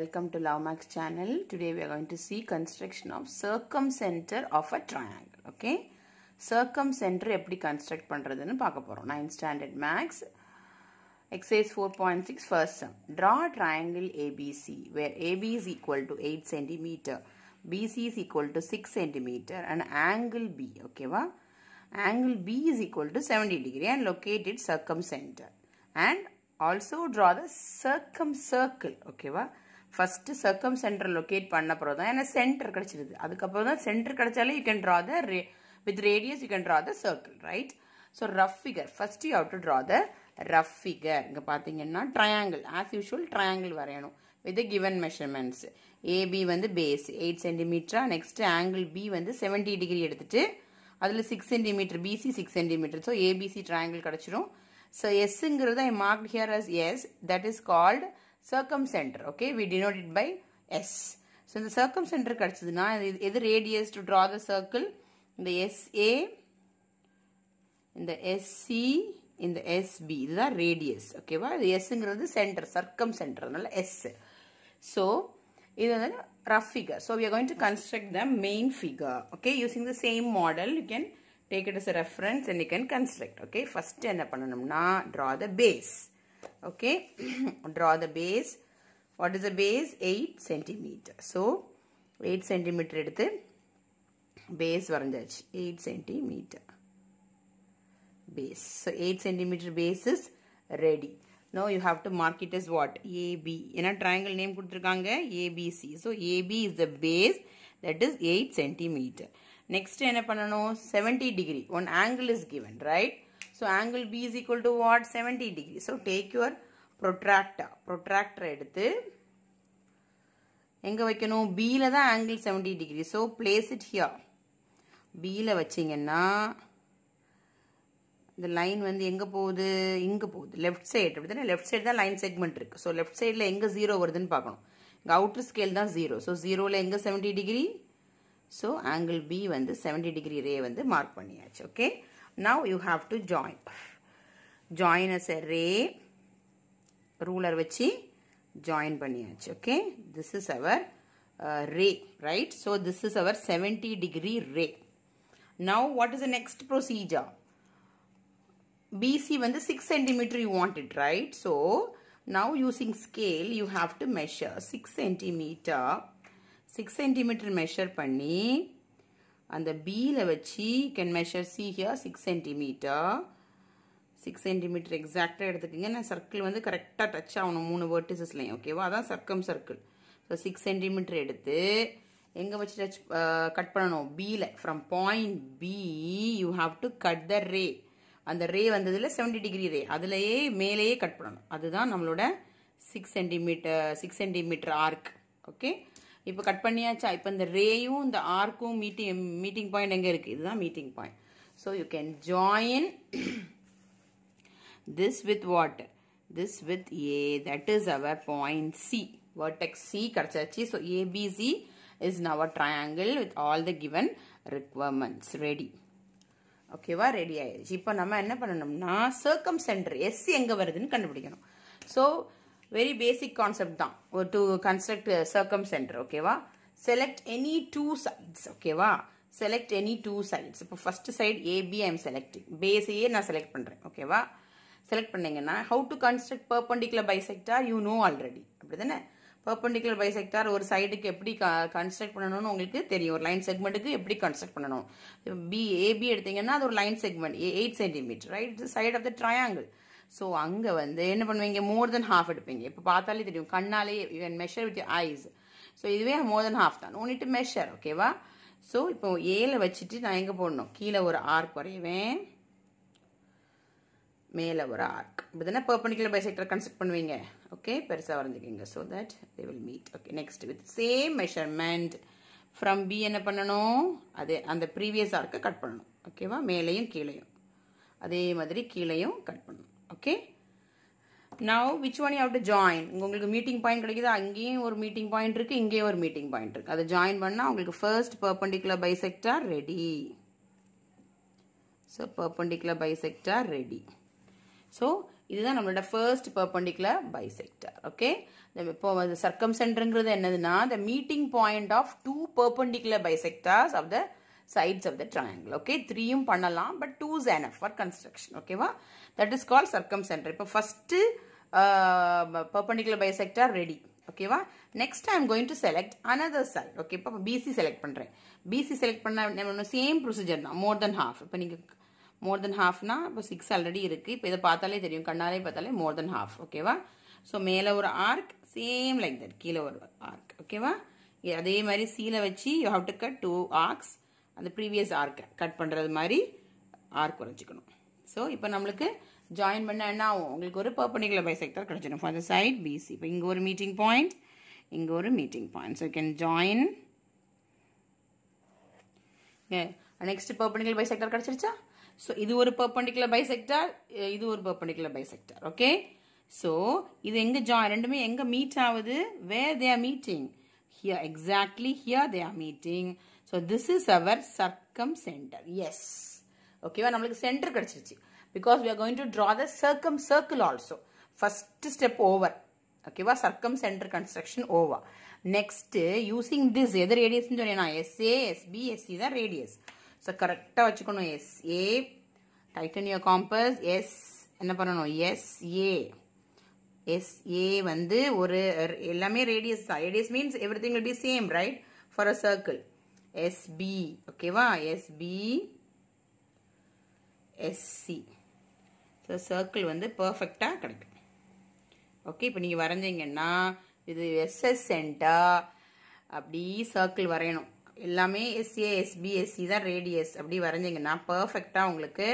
Welcome to Lavmax channel. Today we are going to see construction of circumcenter of a triangle. Okay. Circumcenter me construct பண்டுரதுன்னு பாக்கப் போரும். nine standard max. Exercise 4.6 first sum. Draw triangle ABC where AB is equal to 8 cm. BC is equal to 6 cm and angle B. Okay வா? Angle B is equal to 70 degree and locate its circumcenter. And also draw the circumcircle. Okay வா? First circumcentre locate பண்ண அப்புறம் தான் ஏன்னா centre கிடச்சிருது அதுக்கப்புறம் தான் centre கிடச்சாலே you can draw the ray with radius you can draw the circle right so rough figure first you have to draw the rough figure இங்கே பார்த்தீங்கன்னா ட்ரையாங்கிள் ஆஸ் யூஷுவல் ட்ரையாங்கிள் வரையணும் வித் கிவன் மெஷர்மெண்ட்ஸ் ஏபி வந்து base eight சென்டிமீட்டரா next angle B வந்து seventy degree எடுத்துட்டு அதில் six centimetre BC six centimetre so ABC triangle கிடச்சிரும் so எஸ்ஸுங்கிறது I mark here as S that is called circumcenter. Okay, we denote it by S. So, in the circumcenter கட்சதுனா, எது radius to draw the circle? in the SA, in the SC, in the SB, the radius. Okay, வா, இது S இங்கிறது center, circumcenter, நல்ல S. So, இது வந்து rough figure. So, we are going to construct the main figure. Okay, using the same model, you can take it as a reference and you can construct. Okay, first என்ன பண்ணனும்னா, draw the base. okay draw the base what is the base 8 centimeter so 8 centimeter எடுத்து base வரந்தாச்சு 8 centimeter base so 8 centimeter base is ready now you have to mark it as what AB என்ன triangle name குட்திருக்காங்க ABC so AB is the base that is 8 centimeter next என்ன பண்ணனும் 70 degree one angle is given right So angle B is equal to what? 70 degree. So take your protractor. Protractor எடுத்து எங்க வைக்கினும் Bல தான் angle 70 degree. So place it here. Bல என்ன? இந்த line வந்து எங்க போது? இங்க போது. Left side. அப்படி தானே லெஃப்ட் தான் line segment இருக்கு. So left sideல எங்க 0 வருதன் பார்க்கணும் இங்க outer scale தான் 0. So 0ல எங்க 70 டிகிரி So angle B வந்து 70 degree ரே வந்து mark பண்ணியாச்சு Okay? Now you have to join. Join as a ray. Ruler is join பண்ணியாச்சு. Okay. This is our uh, ray. Right. So this is our 70 degree ray. Now what is the next procedure? BC when the 6 centimeter you want it. Right. So now using scale you have to measure 6 centimeter. 6 centimeter measure பண்ணி அந்த பியில் வச்சு can measure see here six centimetre six centimetre எக்ஸாக்டாக எடுத்துக்கோங்க நான் circle வந்து கரெக்டாக touch ஆகணும் மூணு வேர்டிசஸ்லையும் ஓகேவா அதான் circumcircle so six centimetre எடுத்து எங்கே வச்சு டச் கட் பண்ணணும் பியில் from point B you have to cut the ray அந்த ரே வந்ததில் செவன்டி டிகிரி ரே அதுலேயே மேலேயே கட் பண்ணணும் அதுதான் நம்மளோட six centimetre six centimetre arc okay இப்போ கட் பண்ணியாச்சா இப்போ இந்த ரேயும் இந்த ஆர்க்கும் மீட்டிங் மீட்டிங் பாயிண்ட் எங்கே இருக்குது இதுதான் meeting point so you can join this with what this with A that is our point C vertex C கிடச்சாச்சு so ABC is now a triangle with all the given requirements ready ஓகேவா ready ஆயிடுச்சு இப்போ நம்ம என்ன பண்ணணும்னா சர்க்கம் circumcentre S எங்கே வருதுன்னு கண்டுபிடிக்கணும் ஸோ வெரி பேசிக் கான்செப்ட் தான் ஒரு டூ கன்ஸ்ட்ரக்ட் சர்க்கம் சென்டர் ஓகேவா செலக்ட் எனி டூ சைட்ஸ் ஓகேவா செலக்ட் எனி டூ சைட்ஸ் இப்போ first side AB I'm selecting பேஸையே நான் செலக்ட் பண்ணுறேன் ஓகேவா செலக்ட் பண்ணீங்கன்னா how to construct perpendicular bisector you know already அப்படி தானே பர்பண்டிகுலர் பைசெக்டார் ஒரு சைடுக்கு எப்படி கன்ஸ்ட்ரக்ட் பண்ணணும்னு உங்களுக்கு தெரியும் ஒரு லைன் செக்மெண்ட்டுக்கு எப்படி கன்ஸ்ட்ரக்ட் பண்ணணும் பி ஏபி எடுத்தீங்கன்னா அது ஒரு line segment eight centimetre right side of the triangle so அங்கே வந்து என்ன பண்ணுவீங்க மோர் தென் ஹாஃப் எடுப்பீங்க இப்போ பார்த்தாலே தெரியும் கண்ணாலே you can measure with eyes so இதுவே மோர் தென் ஹாஃப் தான் ஒன்னிட்டு மெஷர் ஓகேவா ஸோ இப்போ ஏழை வச்சுட்டு நான் எங்கே போடணும் கீழே ஒரு ஆர்க் வரைவேன் மேலே ஒரு ஆர்க் இப்போ தானே பர்பனிக்குலர் பைசெக்டர் கன்செக்ட் பண்ணுவீங்க ஓகே பெருசாக வரைஞ்சிக்கிங்க so that they will meet okay next with same measurement from B என்ன பண்ணணும் அதே அந்த ப்ரீவியஸ் ஆர்க்கை கட் பண்ணணும் ஓகேவா மேலேயும் கீழேயும் அதே மாதிரி கீழேயும் கட் பண்ணணும் okay now which one you have to join உங்களுக்கு மீட்டிங் பாயிண்ட் கிடைக்குது அங்கேயும் ஒரு மீட்டிங் பாயிண்ட் இருக்குது இங்கேயும் ஒரு மீட்டிங் பாயிண்ட் இருக்குது அதை ஜாயின் பண்ணால் உங்களுக்கு first perpendicular bisector ready so perpendicular bisector ready so இதுதான் நம்மளோட ஃபர்ஸ்ட் பர்பண்டிகுலர் பைசெக்டார் ஓகே இப்போ சர்க்கம் சென்டருங்கிறது என்னதுன்னா the meeting point of two perpendicular bisectors of the sides of the triangle. Okay, 3யும் பண்ணலாம், but 2 is enough for construction. Okay, va? That is called circumcenter. இப்போ first uh, perpendicular bisector ready. Okay, va? Next I am going to select another side. Okay, இப்போ BC select பண்ணிறேன். BC select பண்ணா, same procedure na, more than half. more than half na, more than already இப்போ six idha paathale theriyum, இதை paathale more than half. Okay, va? so ஓகேவா so arc, same like that, like that arc. Okay, va? ஓகேவா அதே மாதிரி சீலை வச்சு you have to cut two arcs. அந்த previous ஆர்க்கை கட் பண்ணுறது மாதிரி ஆர்க் குறைஞ்சிக்கணும் ஸோ இப்போ நம்மளுக்கு ஜாயின் பண்ண என்ன ஆகும் உங்களுக்கு ஒரு பர்பனிகுலர் செக்டர் கிடச்சிடும் ஃபார் த சைட் பிசி இப்போ இங்கே ஒரு மீட்டிங் பாயிண்ட் இங்கே ஒரு meeting point so can join next perpendicular bisector கிடச்சிருச்சா ஸோ இது ஒரு பர்பனிகுலர் செக்டர் இது ஒரு பர்பனிகுலர் செக்டர் ஓகே ஸோ இது எங்கே ஜாயின் ரெண்டுமே எங்கே மீட் ஆகுது where they are meeting here exactly here they are meeting so this is our circumcentre S ஓகேவா நம்மளுக்கு சென்டர் கிடச்சிருச்சு because we are going to draw the circumcircle also first step over ஓகேவா circumcentre construction ஓவா next using this எது ரேடியஸ்ன்னு சொன்னேன்னா SA SB SC தான் radius so கரெக்டாக வச்சுக்கணும் எஸ்ஏ டைட்டனியோ காம்பஸ் எஸ் என்ன பண்ணணும் எஸ்ஏ எஸ்ஏ வந்து ஒரு எல்லாமே ரேடியஸ் தான் radius means everything will be same right for a circle SB ஓகேவா எஸ்பி எஸ்சி ஸோ சர்க்கிள் வந்து பர்ஃபெக்டாக கிடைக்கும் ஓகே இப்போ நீங்கள் வரைஞ்சிங்கன்னா இது எஸ்எஸ் சென்டா அப்படி சர்க்கிள் வரையணும் எல்லாமே எஸ்ஏ எஸ்பி எஸ்சி தான் ரேடியஸ் அப்படி வரைஞ்சிங்கன்னா பர்ஃபெக்டாக உங்களுக்கு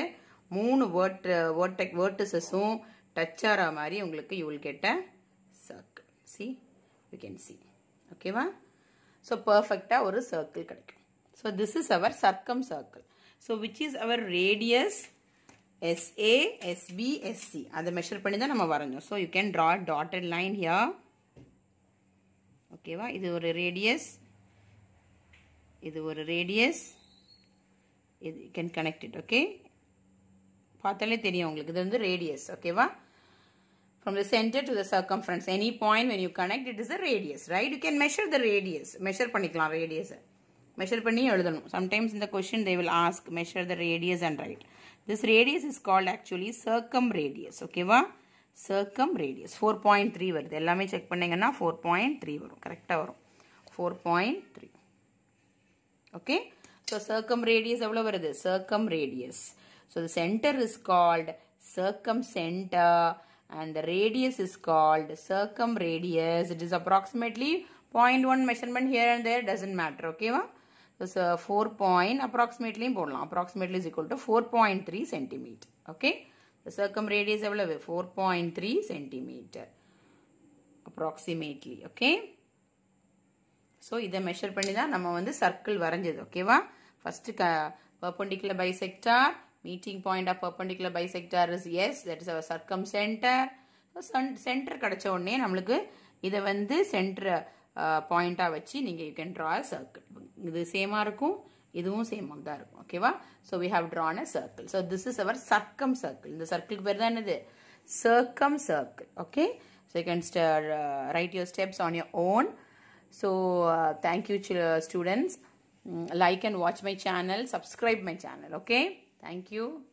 மூணு வேர்ட் வேர்டெக் வேர்ட்டஸஸும் டச் ஆகிற மாதிரி உங்களுக்கு you will get a circle see you can see ஓகேவா ஸோ பர்ஃபெக்டாக ஒரு சர்க்கிள் கிடைக்கும் so this is our circumcircle so which is our radius SA, SB, SC. அதை மெஷர் தான் நம்ம வரஞ்சோம். So, you can draw a dotted line here. Okay, இது ஒரு radius. இது ஒரு radius. இது, you can connect it, பார்த்தாலே தெரியும் உங்களுக்கு. இது வந்து ரேடியஸ் ஓகேவா from the center to the circumference. Any point when you connect, it is a radius, right? You can measure the radius. Measure பண்ணிக்கலாம் radius. Measure பண்ணி எழுதணும். Sometimes in the question they will ask, measure the radius and write. This radius is called actually circumradius. Okay, வா? Circumradius. 4.3 வருது. எல்லாமே check பண்ணீங்கன்னா 4.3 வரும். Correct வரும். 4.3. Okay? So, circumradius எவ்வளோ வருது? Circumradius. So, the center is called circumcenter. and the radius is called circumradius. It is approximately 0.1 measurement here and there doesn't matter. Okay, va? So, 4 point approximately போடலாம் approximately is equal to 4.3 cm Okay, the circumradius எவ்வளவு 4.3 cm approximately. Okay. so idha measure பண்ணி தான் நம்ம வந்து circle வரைஞ்சது ஓகேவா first க perpendicular bisector meeting point of perpendicular bisector is S that is our circumcentre centre கிடைச்ச உடனே நம்மளுக்கு இதை வந்து சென்டர் பாயிண்டாக வச்சு நீங்கள் you can draw a circle இது சேமாக இருக்கும் இதுவும் சேம் தான் இருக்கும் ஓகேவா so we have drawn a circle so this is our circumcircle இந்த சர்க்கிளுக்கு பேர் தான் என்னது circumcircle okay so you can write your steps on your own so thank you students like and watch my channel subscribe my channel okay Thank you.